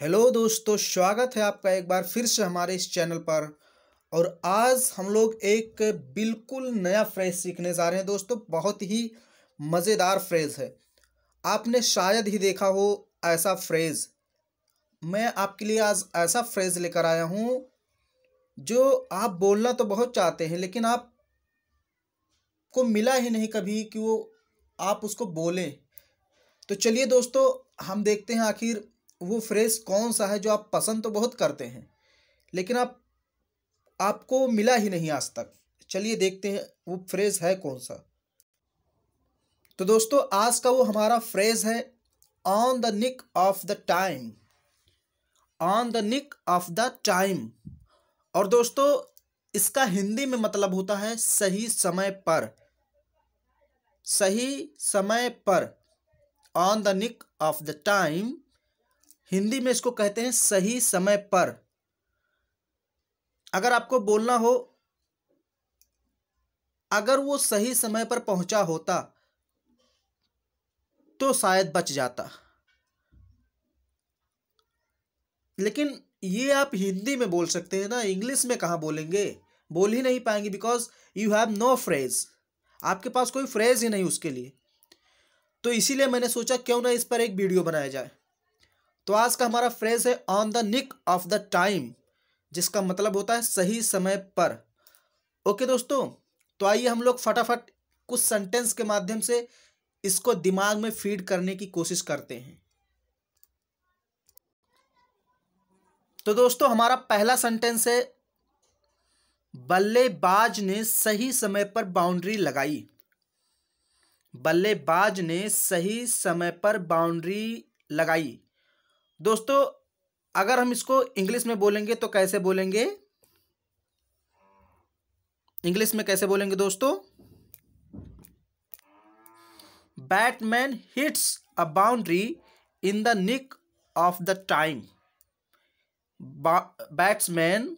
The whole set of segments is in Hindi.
हेलो दोस्तों स्वागत है आपका एक बार फिर से हमारे इस चैनल पर और आज हम लोग एक बिल्कुल नया फ्रेज सीखने जा रहे हैं दोस्तों बहुत ही मज़ेदार फ्रेज है आपने शायद ही देखा हो ऐसा फ्रेज मैं आपके लिए आज ऐसा फ्रेज लेकर आया हूँ जो आप बोलना तो बहुत चाहते हैं लेकिन आप को मिला ही नहीं कभी कि वो आप उसको बोलें तो चलिए दोस्तों हम देखते हैं आखिर वो फ्रेज़ कौन सा है जो आप पसंद तो बहुत करते हैं लेकिन आप आपको मिला ही नहीं आज तक चलिए देखते हैं वो फ्रेज़ है कौन सा तो दोस्तों आज का वो हमारा फ्रेज़ है on the nick of the time on the nick of the time और दोस्तों इसका हिंदी में मतलब होता है सही समय पर सही समय पर on the nick of the time Hindi में इसको कहते हैं सही समय पर अगर आपको बोलना हो अगर वो सही समय पर पहुंचा होता तो शायद बच जाता लेकिन ये आप हिंदी में बोल सकते हैं ना इंग्लिश में कहाँ बोलेंगे बोल ही नहीं पाएंगे because you have no phrase आपके पास कोई फ्रेज ही नहीं उसके लिए तो इसीलिए मैंने सोचा क्यों ना इस पर एक वीडियो बनाया जाए तो आज का हमारा फ्रेज है on the nick of the time जिसका मतलब होता है सही समय पर ओके दोस्तों तो आइए हम लोग फटाफट कुछ सेंटेंस के माध्यम से इसको दिमाग में फीड करने की कोशिश करते हैं तो दोस्तों हमारा पहला सेंटेंस है बल्लेबाज ने सही समय पर बाउंड्री लगाई बल्लेबाज ने सही समय पर बाउंड्री लगाई दोस्तों अगर हम इसको इंग्लिश में बोलेंगे तो कैसे बोलेंगे इंग्लिश में कैसे बोलेंगे दोस्तों batman hits a boundary in the nick of the time batsman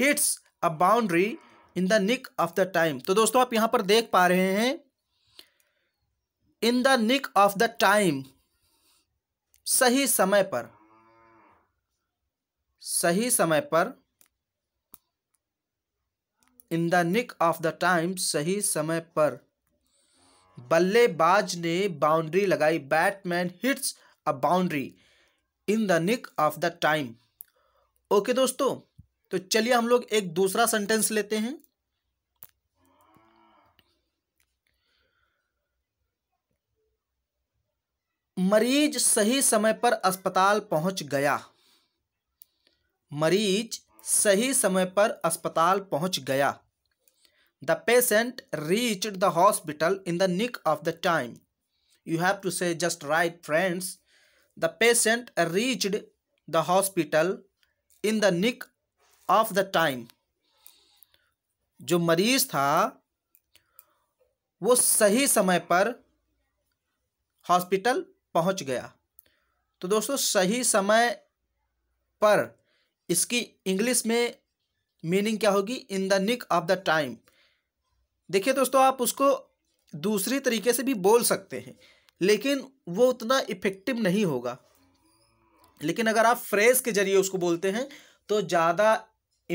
hits a boundary in the nick of the time तो दोस्तों आप यहां पर देख पा रहे हैं in the nick of the time सही समय पर सही समय पर in the nick of the time सही समय पर बल्लेबाज ने बाउंड्री लगाई batman hits a boundary in the nick of the time okay दोस्तों तो चलिए हम लोग एक दूसरा सेंटेंस लेते हैं मरीज सही समय पर अस्पताल पहुंच गया मरीज सही समय पर अस्पताल पहुंच गया the patient reached the hospital in the nick of the time you have to say just right friends the patient reached the hospital in the nick of the time जो मरीज था वो सही समय पर हॉस्पिटल पहुंच गया तो दोस्तों सही समय पर इसकी इंग्लिश में मीनिंग क्या होगी in the nick of the time देखिए दोस्तों आप उसको दूसरी तरीके से भी बोल सकते हैं लेकिन वो उतना इफ़ेक्टिव नहीं होगा लेकिन अगर आप फ्रेज के जरिए उसको बोलते हैं तो ज़्यादा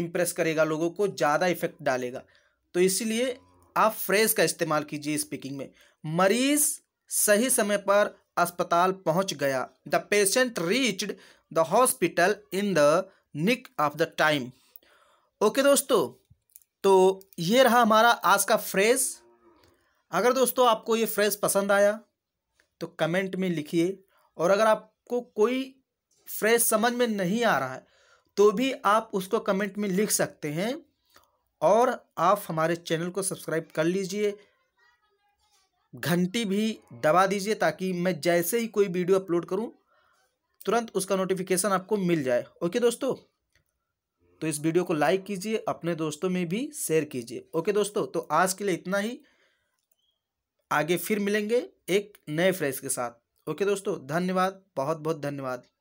इम्प्रेस करेगा लोगों को ज़्यादा इफ़ेक्ट डालेगा तो इसीलिए आप फ्रेज का इस्तेमाल कीजिए स्पीकिंग में मरीज़ सही समय पर अस्पताल पहुंच गया the patient reached the hospital in the nick of the time okay दोस्तों तो ये रहा हमारा आज का फ्रेज अगर दोस्तों आपको ये फ्रेज पसंद आया तो कमेंट में लिखिए और अगर आपको कोई फ्रेज समझ में नहीं आ रहा है तो भी आप उसको कमेंट में लिख सकते हैं और आप हमारे चैनल को सब्सक्राइब कर लीजिए घंटी भी दबा दीजिए ताकि मैं जैसे ही कोई वीडियो अपलोड करूँ तुरंत उसका नोटिफिकेशन आपको मिल जाए ओके दोस्तों तो इस वीडियो को लाइक कीजिए अपने दोस्तों में भी शेयर कीजिए ओके दोस्तों तो आज के लिए इतना ही आगे फिर मिलेंगे एक नए फ्रेश के साथ ओके दोस्तों धन्यवाद बहुत बहुत धन्यवाद